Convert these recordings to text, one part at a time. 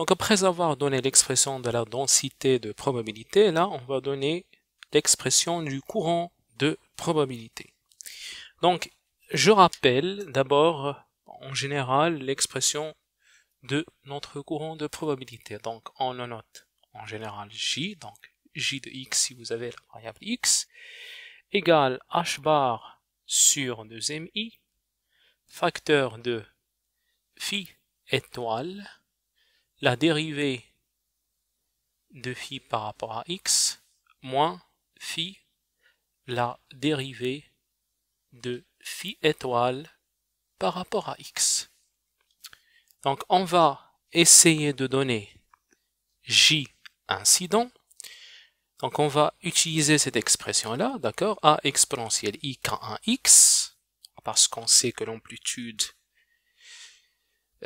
Donc après avoir donné l'expression de la densité de probabilité, là on va donner l'expression du courant de probabilité. Donc je rappelle d'abord en général l'expression de notre courant de probabilité. Donc on le note en général J, donc J de X si vous avez la variable X, égale H bar sur 2 I, facteur de phi étoile la dérivée de phi par rapport à x moins phi la dérivée de phi étoile par rapport à x. Donc on va essayer de donner j incident. Donc on va utiliser cette expression-là, d'accord, a exponentielle i k1x, parce qu'on sait que l'amplitude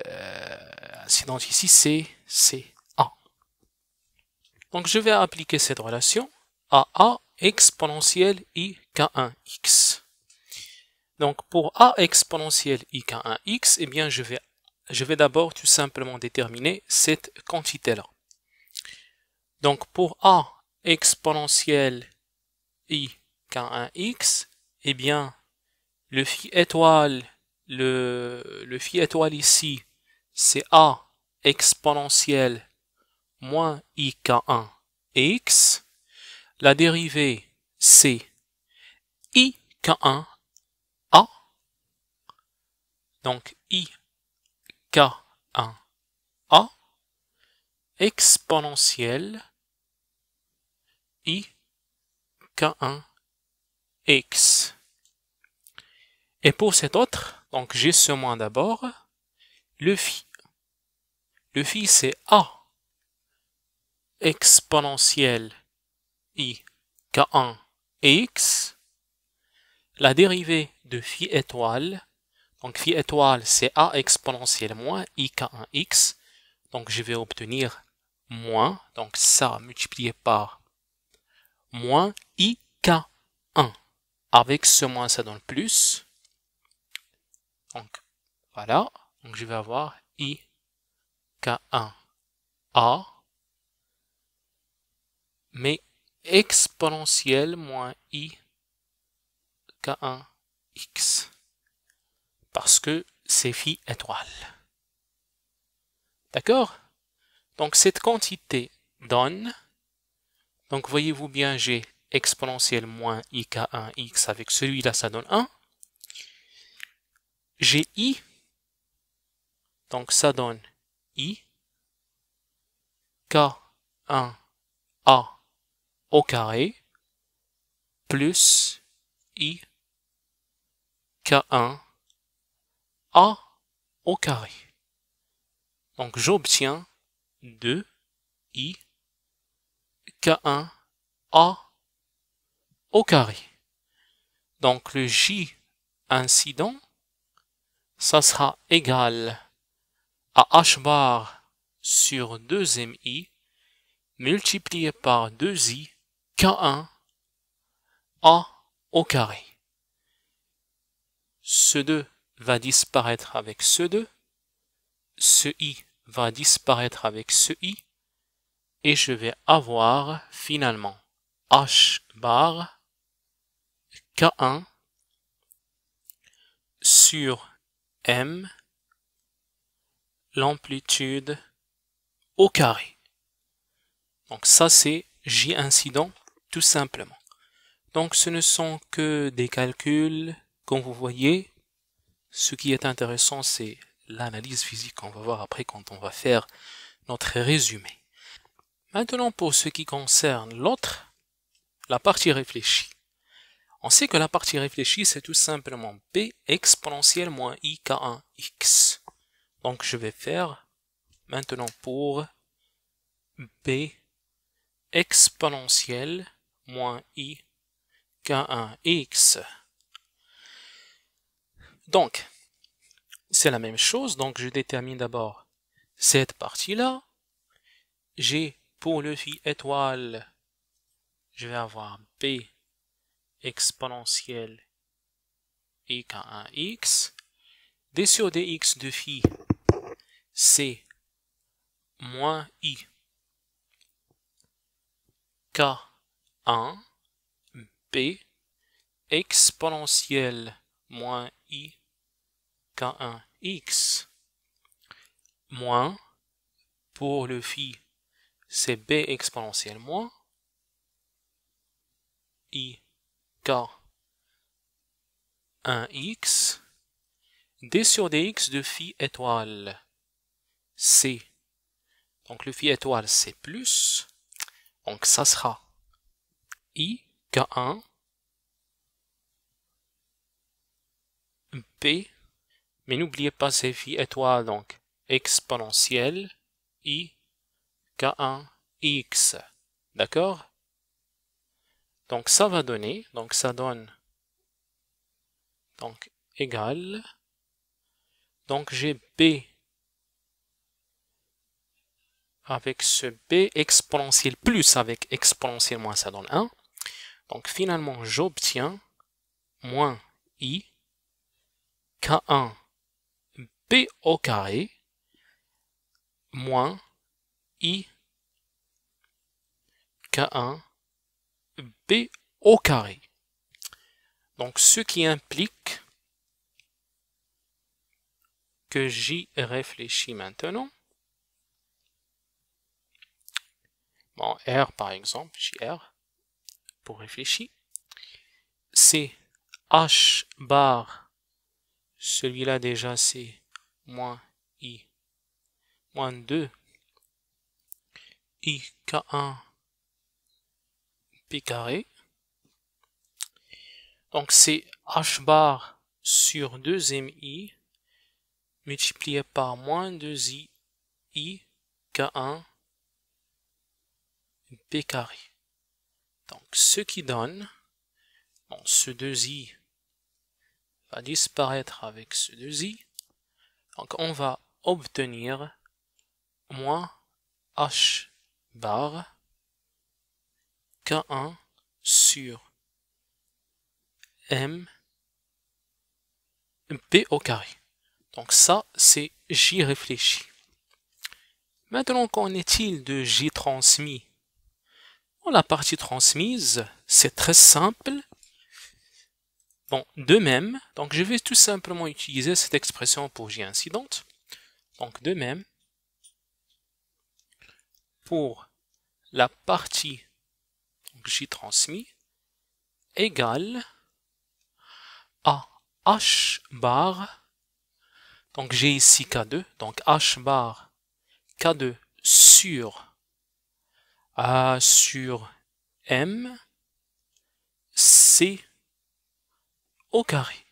euh, c'est donc ici C, C, A. Donc je vais appliquer cette relation à A exponentielle i k1x. Donc pour a exponentielle i k1x, et eh bien je vais, je vais d'abord tout simplement déterminer cette quantité-là. Donc pour a exponentielle i k1x, eh bien le phi étoile le, le phi étoile ici, c'est a exponentielle moins ik1 x. La dérivée, c'est ik1 a. Donc ik1 a exponentielle ik 1 x. Et pour cet autre, donc j'ai ce moins d'abord. Le phi. Le phi c'est A exponentielle i k1 x. La dérivée de phi étoile. Donc phi étoile c'est A exponentielle moins i k1 x. Donc je vais obtenir moins, donc ça multiplié par moins k 1 Avec ce moins, ça donne plus. Donc, voilà. Donc, je vais avoir I, K1, A, mais exponentielle moins I, K1, X. Parce que c'est phi étoile. D'accord Donc, cette quantité donne, donc voyez-vous bien, j'ai exponentielle moins ik1x avec celui-là, ça donne 1 j'ai I, donc ça donne I, K1A au carré, plus I, K1, A au carré. Donc j'obtiens 2 I, K1, A au carré. Donc le J incident ça sera égal à h bar sur 2mi multiplié par 2i k1 a au carré. Ce 2 va disparaître avec ce 2, ce i va disparaître avec ce i, et je vais avoir finalement h bar k1 sur m l'amplitude au carré. Donc ça c'est J incident tout simplement. Donc ce ne sont que des calculs comme vous voyez. Ce qui est intéressant c'est l'analyse physique qu'on va voir après quand on va faire notre résumé. Maintenant pour ce qui concerne l'autre, la partie réfléchie. On sait que la partie réfléchie, c'est tout simplement p exponentielle moins i 1 x Donc je vais faire maintenant pour B exponentielle moins i k1x. Donc, c'est la même chose. Donc je détermine d'abord cette partie-là. J'ai pour le phi étoile, je vais avoir p exponentielle i k 1x. d sur dx de phi, C moins i k1 B exponentielle moins i k1x moins pour le phi c'est b exponentielle moins i k, 1x, d sur dx de phi étoile, c. Donc le phi étoile c'est plus, donc ça sera i k1 p, mais n'oubliez pas ces phi étoiles, donc exponentielle i k1 x. D'accord donc ça va donner, donc ça donne donc égal. Donc j'ai B avec ce B exponentiel plus avec exponentiel moins ça donne 1. Donc finalement j'obtiens moins I K1 B au carré moins I K1 P au carré. Donc, ce qui implique que j'y réfléchis maintenant. Bon, R par exemple, JR, pour réfléchir, c'est H bar, celui-là déjà c'est moins I, moins 2, k 1 P carré. Donc c'est H bar sur 2mi multiplié par moins 2i i k1 p carré. Donc ce qui donne, bon, ce 2i va disparaître avec ce 2i. Donc on va obtenir moins h bar K1 sur M P au carré. Donc ça, c'est J réfléchi. Maintenant, qu'en est-il de J transmis La partie transmise, c'est très simple. Bon, de même, donc je vais tout simplement utiliser cette expression pour J incidente. Donc de même, pour la partie J transmis égale à h bar, donc j'ai ici K2, donc h bar K2 sur A sur M, C au carré.